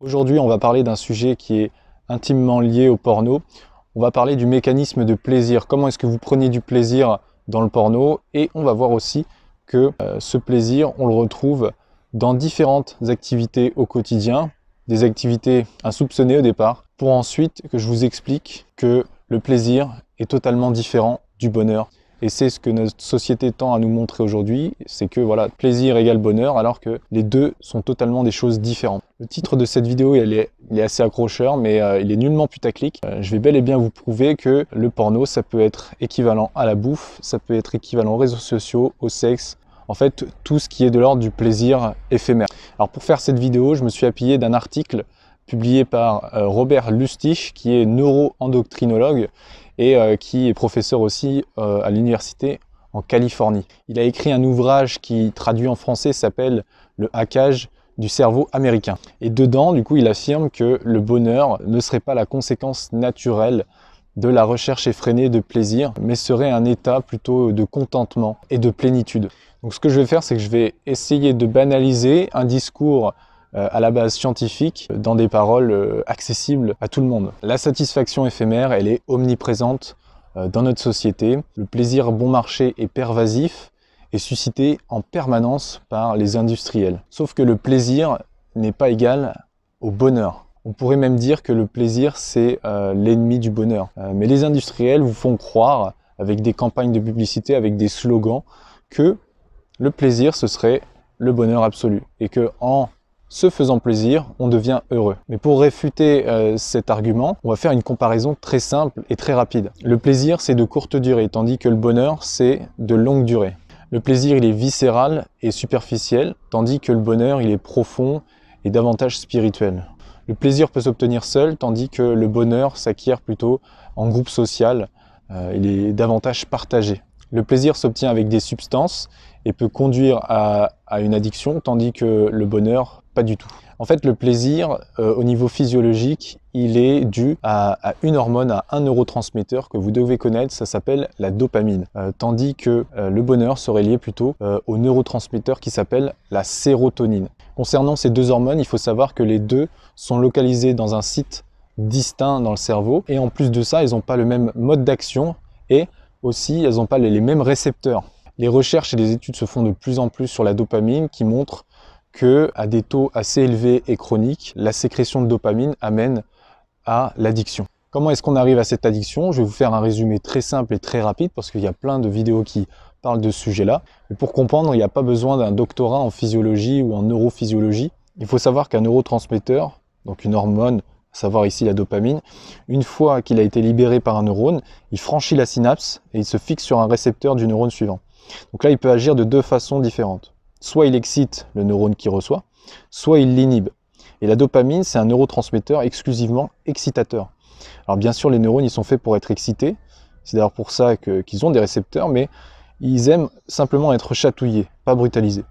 Aujourd'hui, on va parler d'un sujet qui est intimement lié au porno. On va parler du mécanisme de plaisir. Comment est-ce que vous prenez du plaisir dans le porno Et on va voir aussi que euh, ce plaisir, on le retrouve dans différentes activités au quotidien, des activités insoupçonnées au départ, pour ensuite que je vous explique que le plaisir est totalement différent du bonheur. Et c'est ce que notre société tend à nous montrer aujourd'hui, c'est que voilà, plaisir égale bonheur, alors que les deux sont totalement des choses différentes. Le titre de cette vidéo, il est, assez accrocheur, mais euh, il est nullement putaclic. Euh, je vais bel et bien vous prouver que le porno, ça peut être équivalent à la bouffe, ça peut être équivalent aux réseaux sociaux, au sexe, en fait tout ce qui est de l'ordre du plaisir éphémère. Alors pour faire cette vidéo, je me suis appuyé d'un article publié par euh, Robert Lustich, qui est neuro neuro-endocrinologue et euh, qui est professeur aussi euh, à l'université en Californie. Il a écrit un ouvrage qui traduit en français s'appelle Le hackage du cerveau américain. Et dedans, du coup, il affirme que le bonheur ne serait pas la conséquence naturelle de la recherche effrénée de plaisir, mais serait un état plutôt de contentement et de plénitude. Donc ce que je vais faire, c'est que je vais essayer de banaliser un discours euh, à la base scientifique euh, dans des paroles euh, accessibles à tout le monde. La satisfaction éphémère, elle est omniprésente dans notre société. Le plaisir bon marché est pervasif et suscité en permanence par les industriels. Sauf que le plaisir n'est pas égal au bonheur. On pourrait même dire que le plaisir, c'est l'ennemi du bonheur. mais les industriels vous font croire, avec des campagnes de publicité, avec des slogans, que le plaisir, ce serait le bonheur absolu. Et que en se faisant plaisir, on devient heureux. Mais pour réfuter euh, cet argument, on va faire une comparaison très simple et très rapide. Le plaisir, c'est de courte durée, tandis que le bonheur, c'est de longue durée. Le plaisir, il est viscéral et superficiel, tandis que le bonheur, il est profond et davantage spirituel. Le plaisir peut s'obtenir seul, tandis que le bonheur s'acquiert plutôt en groupe social, euh, il est davantage partagé. Le plaisir s'obtient avec des substances et peut conduire à, une addiction, tandis que le bonheur, pas du tout. En fait, le plaisir, euh, au niveau physiologique, il est dû à, une hormone, à un neurotransmetteur que vous devez connaître, ça s'appelle la dopamine. Euh, tandis que euh, le bonheur serait lié plutôt au neurotransmetteur qui s'appelle la sérotonine. Concernant ces deux hormones, il faut savoir que les deux sont localisés dans un site distinct dans le cerveau. Et en plus de ça, ils n'ont pas le même mode d'action et aussi, elles n'ont pas les mêmes récepteurs. Les recherches et les études se font de plus en plus sur la dopamine qui montrent que à des taux assez élevés et chroniques, la sécrétion de dopamine amène à l'addiction. Comment est-ce qu'on arrive à cette addiction Je vais vous faire un résumé très simple et très rapide parce qu'il y a plein de vidéos qui parlent de ce sujet-là. pour comprendre, il n'y a pas besoin d'un doctorat en physiologie ou en neurophysiologie. Il faut savoir qu'un neurotransmetteur, donc une hormone, à savoir ici la dopamine, une fois qu'il a été libéré par un neurone, il franchit la synapse et il se fixe sur un récepteur du neurone suivant. Donc là, il peut agir de deux façons différentes. Soit il excite le neurone qui reçoit, soit il l'inhibe. Et la dopamine, c'est un neurotransmetteur exclusivement excitateur. Alors bien sûr, les neurones, ils sont faits pour être excités. C'est d'ailleurs pour ça qu'ils ont des récepteurs, mais ils aiment simplement être chatouillés, pas brutalisés.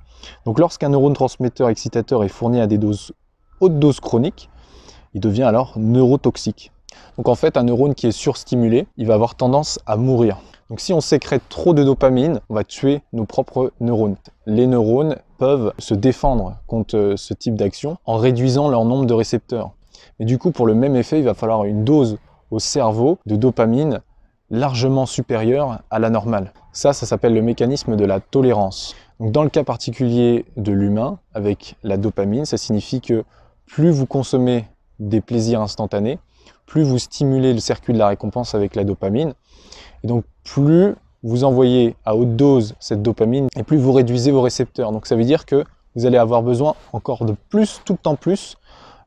Donc lorsqu'un neurone transmetteur excitateur est fourni à des doses hautes doses chroniques, il devient alors neurotoxique. Donc en fait, un neurone qui est surstimulé, il va avoir tendance à mourir. Donc si on sécrète trop de dopamine, on va tuer nos propres neurones. Les neurones peuvent se défendre contre euh, ce type d'action en réduisant leur nombre de récepteurs. Mais du coup, pour le même effet, il va falloir une dose au cerveau de dopamine largement supérieure à la normale. Ça, ça s'appelle le mécanisme de la tolérance. dans le cas particulier de l'humain, avec la dopamine, ça signifie que plus vous consommez des plaisirs instantanés, plus vous stimulez le circuit de la récompense avec la dopamine. Et donc plus vous envoyez à haute dose cette dopamine et plus vous réduisez vos récepteurs. Donc ça veut dire que vous allez avoir besoin encore de plus, tout le temps plus,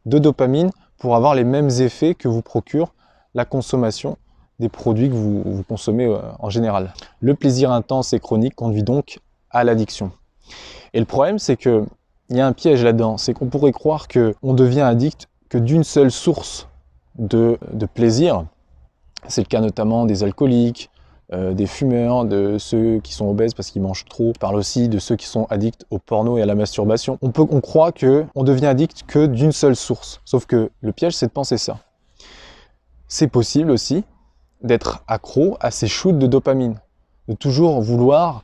de dopamine pour avoir les mêmes effets que vous procure la consommation des produits que vous, consommez euh, en général. Le plaisir intense et chronique conduit donc à l'addiction. Et le problème, c'est que y a un piège là-dedans, c'est qu'on pourrait croire que on devient addict que d'une seule source de plaisir. C'est le cas notamment des alcooliques, euh, des fumeurs, de ceux qui sont obèses parce qu'ils mangent trop. Je parle aussi de ceux qui sont addicts au porno et à la masturbation. On, peut, on croit que on devient addict que d'une seule source. Sauf que le piège, c'est de penser ça. C'est possible aussi d'être accro à ces shoots de dopamine, de toujours vouloir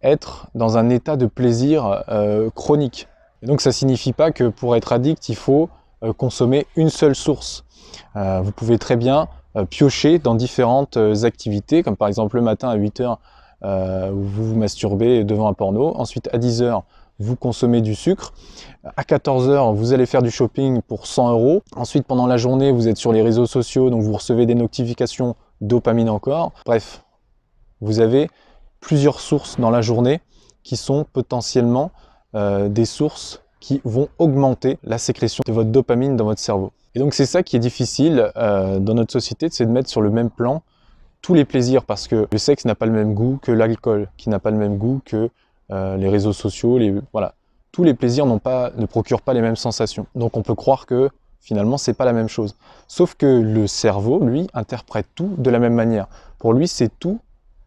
être dans un état de plaisir euh, chronique. Et donc ça signifie pas que pour être addict, il faut euh, consommer une seule source. vous pouvez très bien euh, piocher dans différentes euh, activités, comme par exemple le matin à 8h, euh, vous vous masturbez devant un porno. Ensuite, à 10h, vous consommez du sucre. À 14h, vous allez faire du shopping pour 100 euros. Ensuite, pendant la journée, vous êtes sur les réseaux sociaux, donc vous recevez des notifications, dopamine encore. Bref, vous avez plusieurs sources dans la journée qui sont potentiellement des sources qui vont augmenter la sécrétion de votre dopamine dans votre cerveau. Et donc c'est ça qui est difficile euh, dans notre société, c'est de mettre sur le même plan tous les plaisirs, parce que le sexe n'a pas le même goût que l'alcool, qui n'a pas le même goût que euh, les réseaux sociaux, les... voilà. Tous les plaisirs pas, ne procurent pas les mêmes sensations. Donc on peut croire que finalement c'est pas la même chose. Sauf que le cerveau, lui, interprète tout de la même manière. Pour lui, c'est tout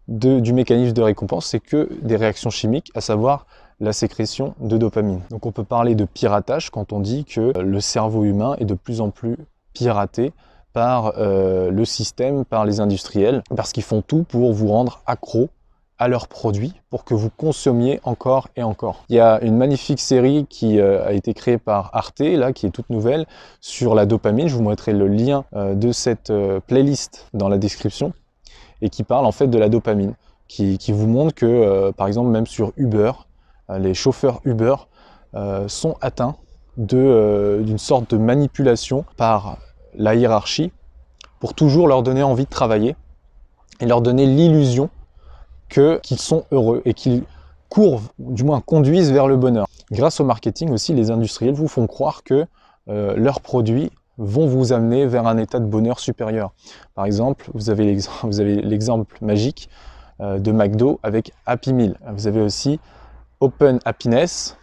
du mécanisme de récompense, c'est que des réactions chimiques, à savoir la sécrétion de dopamine. Donc on peut parler de piratage quand on dit que euh, le cerveau humain est de plus en plus piraté par euh, le système, par les industriels, parce qu'ils font tout pour vous rendre accro à leurs produits pour que vous consommiez encore et encore. Il y a une magnifique série qui euh, a été créée par Arte, là, qui est toute nouvelle, sur la dopamine. Je vous mettrai le lien de cette playlist dans la description et qui parle en fait de la dopamine, qui, qui vous montre que, par exemple, même sur Uber, euh, les chauffeurs Uber euh, sont atteints euh, d'une sorte de manipulation par la hiérarchie pour toujours leur donner envie de travailler et leur donner l'illusion qu'ils sont heureux et qu'ils courent, du moins conduisent vers le bonheur. Grâce au marketing aussi, les industriels vous font croire que leurs produits vont vous amener vers un état de bonheur supérieur. Par exemple, vous avez l'exemple magique de McDo avec Happy Meal. Vous avez aussi Open Happiness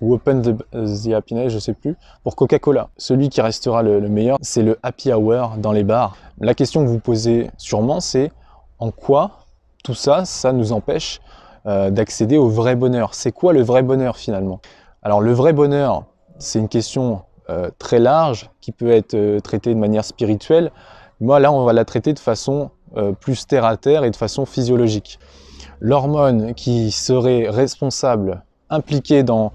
ou Open the, Happiness, je ne sais plus, pour Coca-Cola. Celui qui restera le, meilleur, c'est le happy hour dans les bars. La question que vous posez sûrement, c'est en quoi tout ça, ça nous empêche euh, d'accéder au vrai bonheur. C'est quoi le vrai bonheur finalement Alors le vrai bonheur, c'est une question euh, très large qui peut être euh, traitée de manière spirituelle. Moi là, on va la traiter de façon plus terre à terre et de façon physiologique l'hormone qui serait responsable, impliquée dans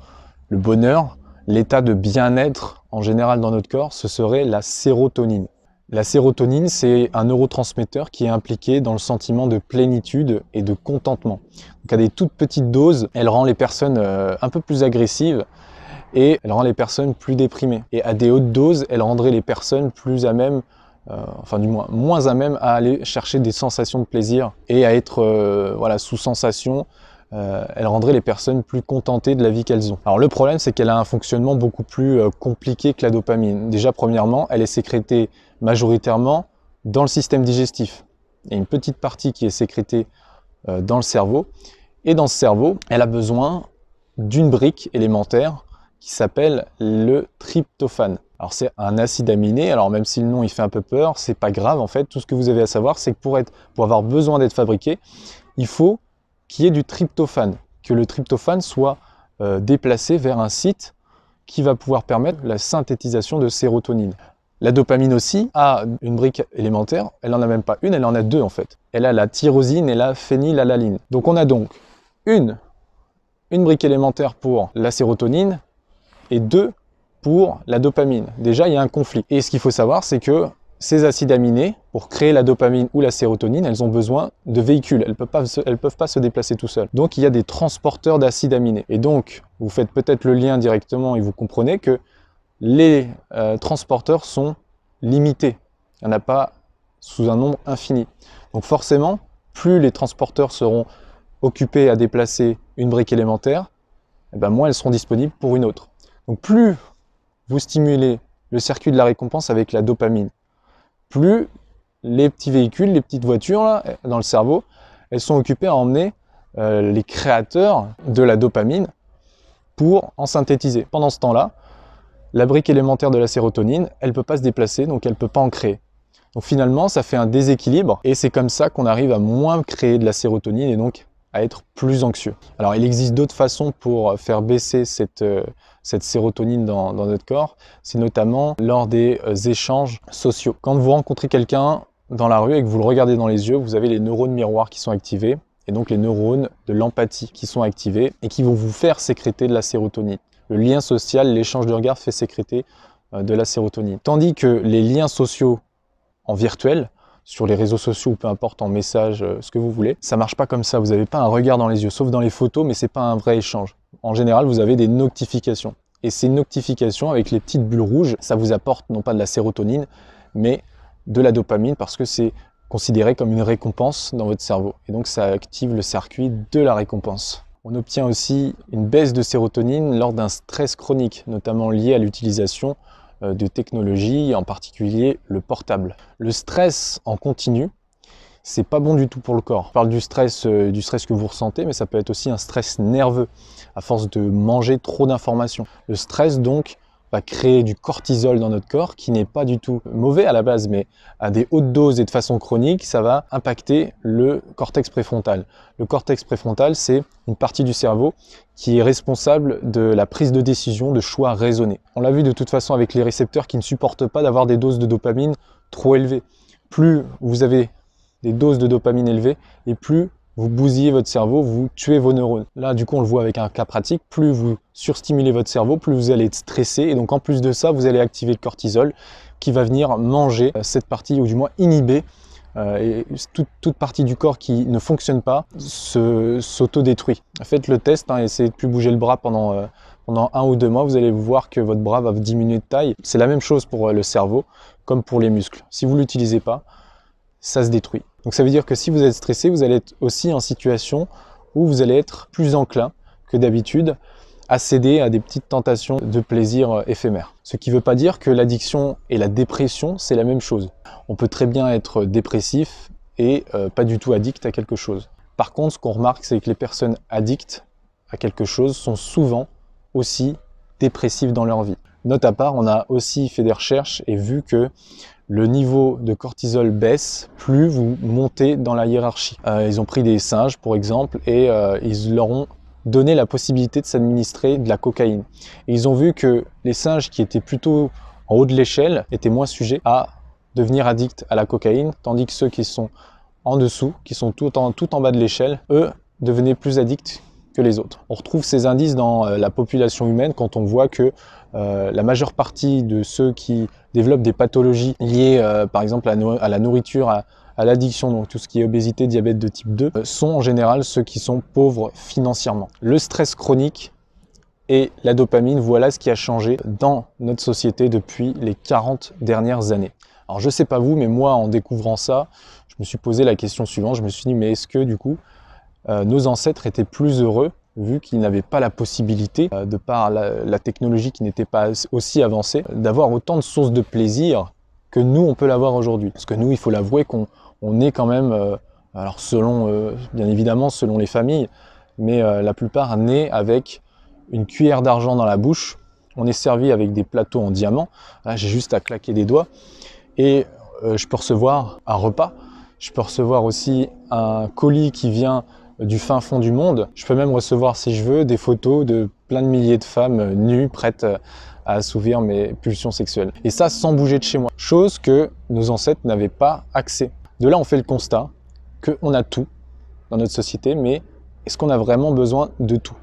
le bonheur, l'état de bien-être en général dans notre corps, ce serait la sérotonine. La sérotonine, c'est un neurotransmetteur qui est impliqué dans le sentiment de plénitude et de contentement. Donc à des toutes petites doses, elle rend les personnes euh, un peu plus agressives et elle rend les personnes plus déprimées. Et à des hautes doses, elle rendrait les personnes plus à même euh, enfin du moins moins à même à aller chercher des sensations de plaisir et à être euh, voilà, sous sensation. Euh, elle rendrait les personnes plus contentées de la vie qu'elles ont. Alors le problème, c'est qu'elle a un fonctionnement beaucoup plus compliqué que la dopamine. Déjà, premièrement, elle est sécrétée majoritairement dans le système digestif. Il y a une petite partie qui est sécrétée dans le cerveau. Et dans ce cerveau, elle a besoin d'une brique élémentaire qui s'appelle le tryptophane. Alors c'est un acide aminé, alors même si le nom il fait un peu peur, c'est pas grave en fait, tout ce que vous avez à savoir c'est que pour, être, pour avoir besoin d'être fabriqué, il faut qu'il y ait du tryptophane, que le tryptophane soit euh, déplacé vers un site qui va pouvoir permettre la synthétisation de sérotonine. La dopamine aussi a une brique élémentaire, elle n'en a même pas une, elle en a deux en fait. Elle a la tyrosine et la phénylalanine. Donc on a donc une, une brique élémentaire pour la sérotonine et deux pour la dopamine. Déjà, il y a un conflit. Et ce qu'il faut savoir, c'est que ces acides aminés, pour créer la dopamine ou la sérotonine, elles ont besoin de véhicules. Elles ne peuvent, pas se, déplacer tout seules. Donc, il y a des transporteurs d'acides aminés. Et donc, vous faites peut-être le lien directement et vous comprenez que les euh, transporteurs sont limités. Il n'y en a pas sous un nombre infini. Donc forcément, plus les transporteurs seront occupés à déplacer une brique élémentaire, eh ben moins elles seront disponibles pour une autre. Donc plus vous stimulez le circuit de la récompense avec la dopamine. Plus les petits véhicules, les petites voitures dans le cerveau, elles sont occupées à emmener euh, les créateurs de la dopamine pour en synthétiser. Pendant ce temps-là, la brique élémentaire de la sérotonine, elle ne peut pas se déplacer, donc elle ne peut pas en créer. Donc finalement, ça fait un déséquilibre et c'est comme ça qu'on arrive à moins créer de la sérotonine et donc être plus anxieux. Alors il existe d'autres façons pour faire baisser cette, euh, cette sérotonine dans, notre corps, c'est notamment lors des euh, échanges sociaux. Quand vous rencontrez quelqu'un dans la rue et que vous le regardez dans les yeux, vous avez les neurones miroirs qui sont activés, et donc les neurones de l'empathie qui sont activés et qui vont vous faire sécréter de la sérotonine. Le lien social, l'échange de regard fait sécréter euh, de la sérotonine. Tandis que les liens sociaux en virtuel sur les réseaux sociaux ou peu importe, en message, euh, ce que vous voulez. Ça marche pas comme ça, vous n'avez pas un regard dans les yeux, sauf dans les photos, mais c'est pas un vrai échange. En général, vous avez des notifications. Et ces noctifications avec les petites bulles rouges, ça vous apporte non pas de la sérotonine, mais de la dopamine, parce que c'est considéré comme une récompense dans votre cerveau. Et donc ça active le circuit de la récompense. On obtient aussi une baisse de sérotonine lors d'un stress chronique, notamment lié à l'utilisation euh, de technologie, en particulier le portable. Le stress en continu, c'est pas bon du tout pour le corps. Je parle du stress, euh, du stress que vous ressentez, mais ça peut être aussi un stress nerveux à force de manger trop d'informations. Le stress donc va créer du cortisol dans notre corps qui n'est pas du tout mauvais à la base, mais à des hautes doses et de façon chronique, ça va impacter le cortex préfrontal. Le cortex préfrontal, c'est une partie du cerveau qui est responsable de la prise de décision, de choix raisonnés. On l'a vu de toute façon avec les récepteurs qui ne supportent pas d'avoir des doses de dopamine trop élevées. Plus vous avez des doses de dopamine élevées, et plus vous bousillez votre cerveau, vous tuez vos neurones. Là, du coup, on le voit avec un cas pratique, plus vous surstimulez votre cerveau, plus vous allez être stressé, et donc en plus de ça, vous allez activer le cortisol qui va venir manger euh, cette partie, ou du moins inhiber euh, et toute, partie du corps qui ne fonctionne pas s'auto-détruit. Faites le test, hein, essayez de plus bouger le bras pendant, euh, pendant un ou deux mois, vous allez voir que votre bras va diminuer de taille. C'est la même chose pour le cerveau comme pour les muscles. Si vous ne l'utilisez pas, ça se détruit. Donc ça veut dire que si vous êtes stressé, vous allez être aussi en situation où vous allez être plus enclin que d'habitude à céder à des petites tentations de plaisir euh, éphémère. Ce qui ne veut pas dire que l'addiction et la dépression, c'est la même chose. On peut très bien être euh, dépressif et euh, pas du tout addict à quelque chose. Par contre, ce qu'on remarque, c'est que les personnes addictes à quelque chose sont souvent aussi dépressives dans leur vie. Note à part, on a aussi fait des recherches et vu que le niveau de cortisol baisse, plus vous montez dans la hiérarchie. Euh, ils ont pris des singes, pour exemple, et euh, ils leur ont donné la possibilité de s'administrer de la cocaïne. Et ils ont vu que les singes qui étaient plutôt en haut de l'échelle étaient moins sujets à devenir addicts à la cocaïne, tandis que ceux qui sont en dessous, qui sont tout en bas de l'échelle, eux devenaient plus addicts les autres. On retrouve ces indices dans euh, la population humaine quand on voit que euh, la majeure partie de ceux qui développent des pathologies liées euh, par exemple à, la nourriture, à, l'addiction, donc tout ce qui est obésité, diabète de type 2, sont en général ceux qui sont pauvres financièrement. Le stress chronique et la dopamine, voilà ce qui a changé dans notre société depuis les 40 dernières années. Alors je sais pas vous, mais moi en découvrant ça, je me suis posé la question suivante, je me suis dit mais est-ce que du coup euh, nos ancêtres étaient plus heureux vu qu'ils n'avaient pas la possibilité, euh, de par la, technologie qui n'était pas aussi avancée, d'avoir autant de sources de plaisir que nous, on peut l'avoir aujourd'hui. Parce que nous, il faut l'avouer qu'on on est quand même, euh, alors selon, bien évidemment, selon les familles, mais la plupart nés avec une cuillère d'argent dans la bouche, on est servi avec des plateaux en diamant, là j'ai juste à claquer des doigts, et je peux recevoir un repas, je peux recevoir aussi un colis qui vient du fin fond du monde. Je peux même recevoir, si je veux, des photos de plein de milliers de femmes nues, prêtes euh, à assouvir mes pulsions sexuelles. Et ça, sans bouger de chez moi. Chose que nos ancêtres n'avaient pas accès. De là, on fait le constat qu'on a tout dans notre société, mais est-ce qu'on a vraiment besoin de tout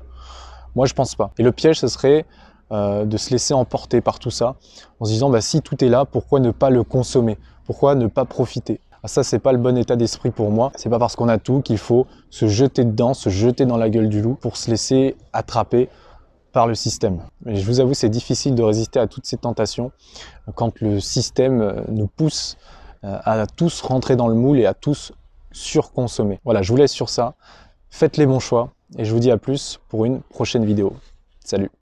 Moi, je pense pas. Et le piège, ce serait euh, de se laisser emporter par tout ça, en se disant, bah, si tout est là, pourquoi ne pas le consommer Pourquoi ne pas profiter ah, ça, c'est pas le bon état d'esprit pour moi. C'est pas parce qu'on a tout qu'il faut se jeter dedans, se jeter dans la gueule du loup pour se laisser attraper par le système. Mais je vous avoue, c'est difficile de résister à toutes ces tentations quand le système euh, nous pousse euh, à tous rentrer dans le moule et à tous surconsommer. Voilà, je vous laisse sur ça. Faites les bons choix et je vous dis à plus pour une prochaine vidéo. Salut